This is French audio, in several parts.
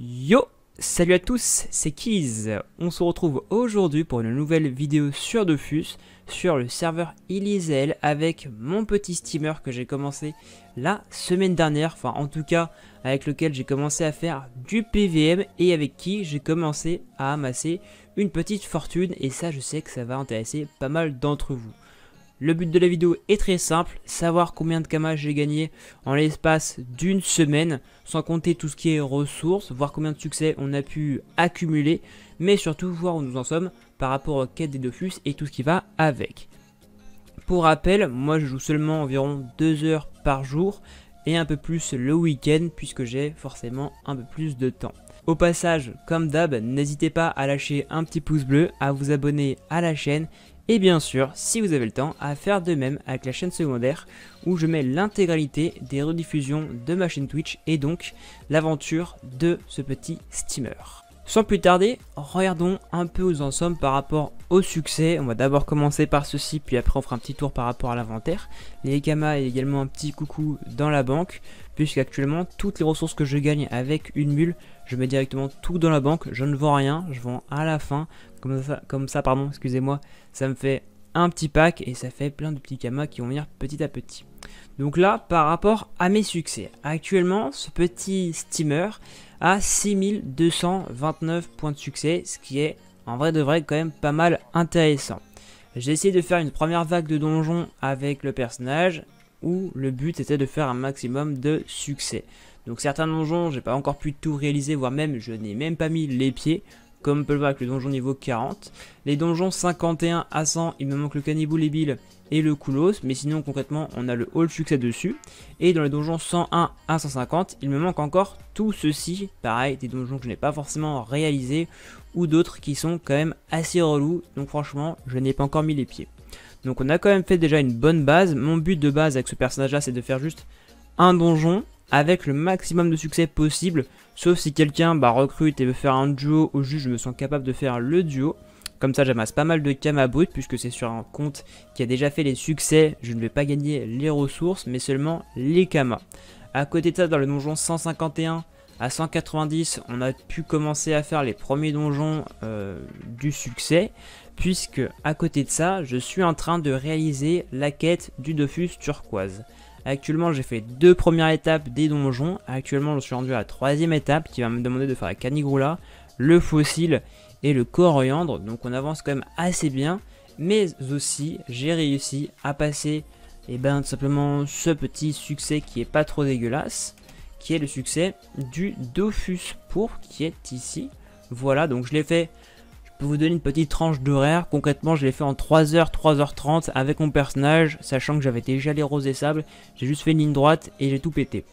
Yo Salut à tous, c'est Keys. On se retrouve aujourd'hui pour une nouvelle vidéo sur Dofus, sur le serveur Ilizel avec mon petit steamer que j'ai commencé la semaine dernière, enfin en tout cas avec lequel j'ai commencé à faire du PVM et avec qui j'ai commencé à amasser une petite fortune et ça je sais que ça va intéresser pas mal d'entre vous. Le but de la vidéo est très simple, savoir combien de kamas j'ai gagné en l'espace d'une semaine, sans compter tout ce qui est ressources, voir combien de succès on a pu accumuler, mais surtout voir où nous en sommes par rapport aux quêtes des Dofus et tout ce qui va avec. Pour rappel, moi je joue seulement environ 2 heures par jour et un peu plus le week-end puisque j'ai forcément un peu plus de temps. Au passage, comme d'hab, n'hésitez pas à lâcher un petit pouce bleu, à vous abonner à la chaîne et bien sûr, si vous avez le temps, à faire de même avec la chaîne secondaire où je mets l'intégralité des rediffusions de ma chaîne Twitch et donc l'aventure de ce petit steamer. Sans plus tarder, regardons un peu où nous en sommes par rapport au succès. On va d'abord commencer par ceci, puis après on fera un petit tour par rapport à l'inventaire. Les gamma est également un petit coucou dans la banque, puisqu'actuellement toutes les ressources que je gagne avec une mule, je mets directement tout dans la banque. Je ne vends rien, je vends à la fin. Comme ça, comme ça pardon, excusez-moi, ça me fait un petit pack et ça fait plein de petits camas qui vont venir petit à petit. Donc là, par rapport à mes succès, actuellement, ce petit steamer a 6229 points de succès, ce qui est en vrai de vrai quand même pas mal intéressant. J'ai essayé de faire une première vague de donjons avec le personnage, où le but était de faire un maximum de succès. Donc certains donjons, j'ai pas encore pu tout réaliser, voire même je n'ai même pas mis les pieds comme peut le donjon niveau 40. Les donjons 51 à 100, il me manque le Cannibou, les et le Koulos, mais sinon concrètement on a le Hall Succès dessus. Et dans les donjons 101 à 150, il me manque encore tout ceci, pareil, des donjons que je n'ai pas forcément réalisés, ou d'autres qui sont quand même assez relous, donc franchement je n'ai pas encore mis les pieds. Donc on a quand même fait déjà une bonne base, mon but de base avec ce personnage là c'est de faire juste un donjon, avec le maximum de succès possible, sauf si quelqu'un bah, recrute et veut faire un duo, au juge je me sens capable de faire le duo. Comme ça j'amasse pas mal de camas à puisque c'est sur un compte qui a déjà fait les succès, je ne vais pas gagner les ressources mais seulement les camas. À côté de ça dans le donjon 151 à 190 on a pu commencer à faire les premiers donjons euh, du succès puisque à côté de ça je suis en train de réaliser la quête du Dofus turquoise. Actuellement, j'ai fait deux premières étapes des donjons. Actuellement, je suis rendu à la troisième étape qui va me demander de faire la canigroula, le fossile et le coriandre. Donc on avance quand même assez bien. Mais aussi, j'ai réussi à passer et eh ben, tout simplement ce petit succès qui est pas trop dégueulasse. Qui est le succès du Dofus pour qui est ici. Voilà, donc je l'ai fait pour vous donner une petite tranche d'horaire. Concrètement, je l'ai fait en 3h, 3h30 avec mon personnage, sachant que j'avais déjà les roses et sables. J'ai juste fait une ligne droite et j'ai tout pété.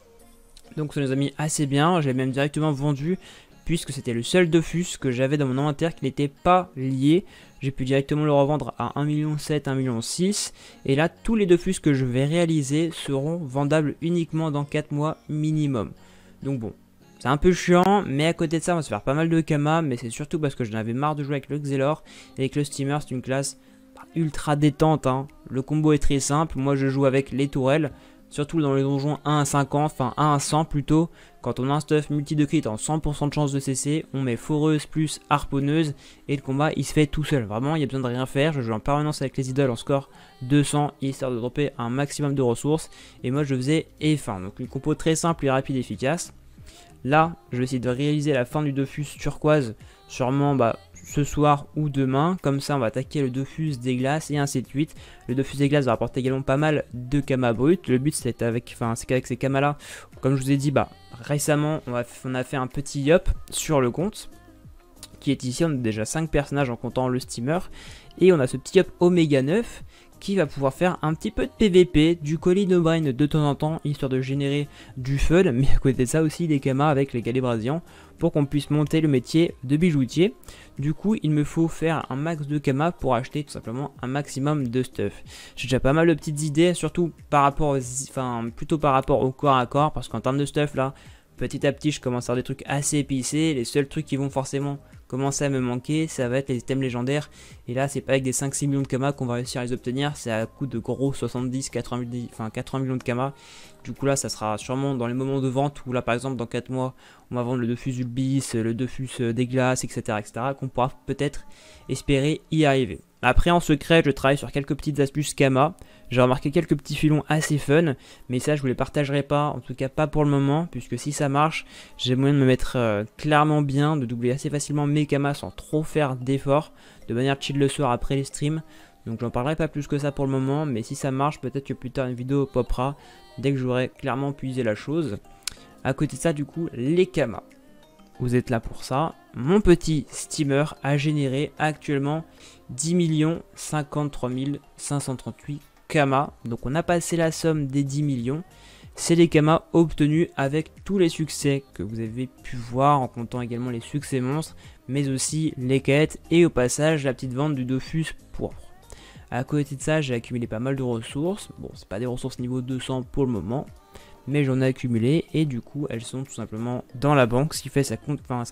Donc ça nous a mis assez bien, j'ai même directement vendu puisque c'était le seul Dofus que j'avais dans mon inventaire qui n'était pas lié. J'ai pu directement le revendre à 1,7 million, 1,6 million. Et là, tous les Dofus que je vais réaliser seront vendables uniquement dans 4 mois minimum. Donc bon, c'est un peu chiant, mais à côté de ça, on va se faire pas mal de Kama, mais c'est surtout parce que j'en avais marre de jouer avec le Xelor, et avec le Steamer, c'est une classe bah, ultra détente. Hein. Le combo est très simple, moi je joue avec les tourelles, surtout dans les donjons 1 à 50, enfin 1 à 100 plutôt. Quand on a un stuff multi de en 100% de chance de CC, on met foreuse plus harponneuse, et le combat il se fait tout seul. Vraiment, il n'y a besoin de rien faire, je joue en permanence avec les idoles en score 200, histoire de dropper un maximum de ressources, et moi je faisais F1, donc une compo très simple et rapide et efficace. Là, je vais essayer de réaliser la fin du Dofus turquoise, sûrement bah, ce soir ou demain. Comme ça, on va attaquer le Dofus des glaces et ainsi de suite. Le Dofus des glaces va rapporter également pas mal de kamas brutes. Le but, c'est avec, qu'avec ces kamas-là, comme je vous ai dit, bah, récemment, on a, fait un petit yop sur le compte. Qui est ici, on a déjà 5 personnages en comptant le steamer. Et on a ce petit up Oméga 9 qui va pouvoir faire un petit peu de PVP, du colis de brain de temps en temps, histoire de générer du fun, mais à côté de ça aussi des camas avec les calibrasiens pour qu'on puisse monter le métier de bijoutier. Du coup, il me faut faire un max de camas pour acheter tout simplement un maximum de stuff. J'ai déjà pas mal de petites idées, surtout par rapport, enfin plutôt par rapport au corps à corps, parce qu'en termes de stuff là, Petit à petit, je commence à faire des trucs assez épicés. Les seuls trucs qui vont forcément commencer à me manquer, ça va être les items légendaires. Et là, c'est pas avec des 5-6 millions de kamas qu'on va réussir à les obtenir. C'est à coup de gros 70, 80, enfin 80 millions de kamas. Du coup, là, ça sera sûrement dans les moments de vente où, là, par exemple, dans 4 mois, on va vendre le defus Ulbis, le Defus euh, des glaces, etc., etc., qu'on pourra peut-être espérer y arriver. Après, en secret, je travaille sur quelques petites astuces kamas. J'ai remarqué quelques petits filons assez fun, mais ça je vous les partagerai pas, en tout cas pas pour le moment, puisque si ça marche, j'ai moyen de me mettre euh, clairement bien, de doubler assez facilement mes camas sans trop faire d'efforts, de manière chill le soir après les streams. Donc j'en parlerai pas plus que ça pour le moment, mais si ça marche, peut-être que plus tard une vidéo popera, dès que j'aurai clairement puisé la chose. À côté de ça, du coup, les camas. Vous êtes là pour ça. Mon petit steamer a généré actuellement 10 53 538 Kama. Donc on a passé la somme des 10 millions. C'est les Kama obtenus avec tous les succès que vous avez pu voir en comptant également les succès monstres, mais aussi les quêtes et au passage la petite vente du Dofus pour À côté de ça, j'ai accumulé pas mal de ressources. Bon, c'est pas des ressources niveau 200 pour le moment, mais j'en ai accumulé et du coup, elles sont tout simplement dans la banque, ce qui fait, ce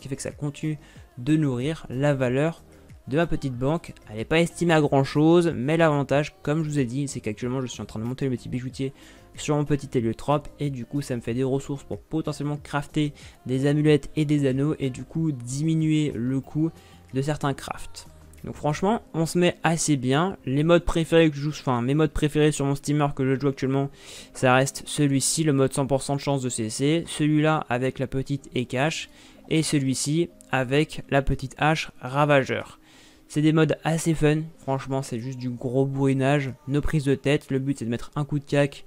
qui fait que ça continue de nourrir la valeur de ma petite banque. Elle n'est pas estimée à grand chose, mais l'avantage, comme je vous ai dit, c'est qu'actuellement je suis en train de monter le petit bijoutier sur mon petit héliotrope et du coup ça me fait des ressources pour potentiellement crafter des amulettes et des anneaux et du coup diminuer le coût de certains crafts. Donc franchement, on se met assez bien. Les modes préférés que je joue, enfin mes modes préférés sur mon steamer que je joue actuellement, ça reste celui-ci, le mode 100% de chance de CC, celui-là avec la petite cache et celui-ci avec la petite hache ravageur. C'est des modes assez fun, franchement c'est juste du gros bourrinage, nos prises de tête, le but c'est de mettre un coup de cac,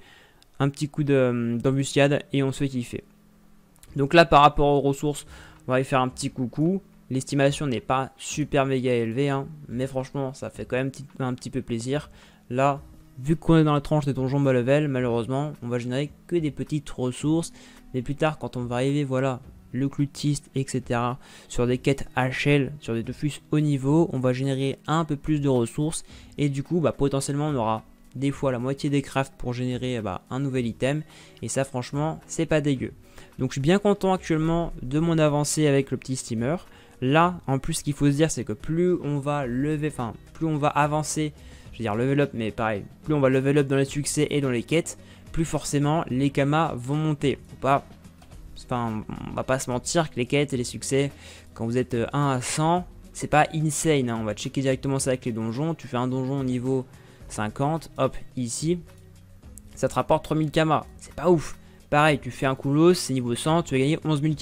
un petit coup euh, d'embuscade et on se fait kiffer. Donc là par rapport aux ressources, on va y faire un petit coucou. L'estimation n'est pas super méga élevée, hein, mais franchement ça fait quand même un petit peu plaisir. Là, vu qu'on est dans la tranche des donjons bas level, malheureusement, on va générer que des petites ressources. Mais plus tard, quand on va arriver, voilà, le cloutiste, etc. sur des quêtes HL, sur des tofus haut niveau, on va générer un peu plus de ressources et du coup bah, potentiellement on aura des fois la moitié des crafts pour générer bah, un nouvel item et ça franchement c'est pas dégueu. Donc je suis bien content actuellement de mon avancée avec le petit steamer. Là en plus ce qu'il faut se dire c'est que plus on va lever, enfin plus on va avancer, je veux dire level up mais pareil, plus on va level up dans les succès et dans les quêtes, plus forcément les kamas vont monter. Faut pas on va pas se mentir que les quêtes et les succès, quand vous êtes 1 euh, à 100, c'est pas insane. Hein. On va checker directement ça avec les donjons. Tu fais un donjon au niveau 50, hop, ici, ça te rapporte 3000 kamas. C'est pas ouf. Pareil, tu fais un coulos, c'est niveau 100, tu vas gagner 11 000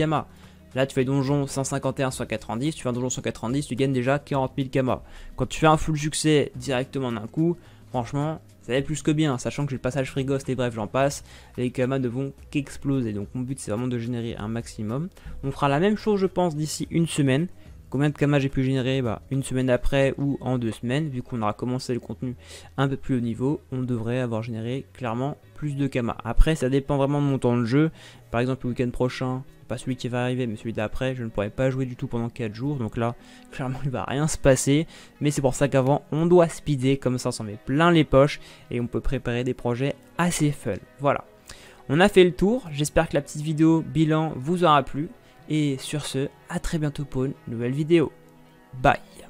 Là, tu fais donjon 151, 190, tu fais un donjon 190, tu gagnes déjà 40 000 kamas. Quand tu fais un full succès directement d'un coup, Franchement, ça va plus que bien, hein, sachant que j'ai le passage frigost et bref, j'en passe. Les camas ne vont qu'exploser, donc mon but c'est vraiment de générer un maximum. On fera la même chose, je pense, d'ici une semaine. Combien de kamas j'ai pu générer bah, Une semaine après ou en deux semaines, vu qu'on aura commencé le contenu un peu plus haut niveau, on devrait avoir généré clairement plus de kamas. Après, ça dépend vraiment de mon temps de jeu. Par exemple, le week-end prochain, pas celui qui va arriver, mais celui d'après, je ne pourrai pas jouer du tout pendant 4 jours. Donc là, clairement, il ne va rien se passer. Mais c'est pour ça qu'avant, on doit speeder, comme ça, on s'en met plein les poches et on peut préparer des projets assez fun. Voilà. On a fait le tour, j'espère que la petite vidéo bilan vous aura plu. Et sur ce, à très bientôt pour une nouvelle vidéo. Bye